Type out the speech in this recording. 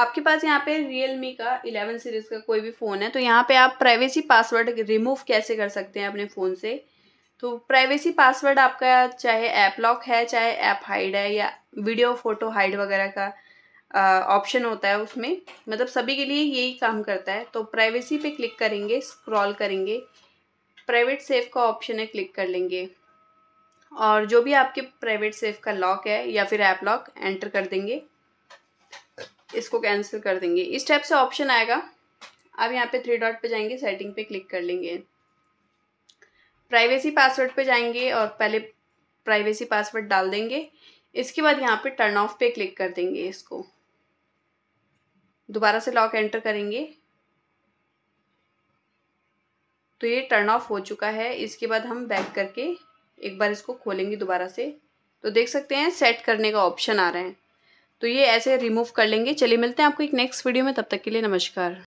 आपके पास यहाँ पे मी का 11 सीरीज़ का कोई भी फ़ोन है तो यहाँ पे आप प्राइवेसी पासवर्ड रिमूव कैसे कर सकते हैं अपने फ़ोन से तो प्राइवेसी पासवर्ड आपका चाहे ऐप लॉक है चाहे ऐप हाइड है या वीडियो फ़ोटो हाइड वगैरह का ऑप्शन होता है उसमें मतलब सभी के लिए यही काम करता है तो प्राइवेसी पे क्लिक करेंगे स्क्रॉल करेंगे प्राइवेट सेफ का ऑप्शन है क्लिक कर लेंगे और जो भी आपके प्राइवेट सेफ का लॉक है या फिर ऐप लॉक एंटर कर देंगे इसको कैंसिल कर देंगे इस टाइप से ऑप्शन आएगा आप यहाँ पे थ्री डॉट पे जाएंगे सेटिंग पे क्लिक कर लेंगे प्राइवेसी पासवर्ड पे जाएंगे और पहले प्राइवेसी पासवर्ड डाल देंगे इसके बाद यहाँ पे टर्न ऑफ पे क्लिक कर देंगे इसको दोबारा से लॉक एंटर करेंगे तो ये टर्न ऑफ हो चुका है इसके बाद हम बैक करके एक बार इसको खोलेंगे दोबारा से तो देख सकते हैं सेट करने का ऑप्शन आ रहा है तो ये ऐसे रिमूव कर लेंगे चलिए मिलते हैं आपको एक नेक्स्ट वीडियो में तब तक के लिए नमस्कार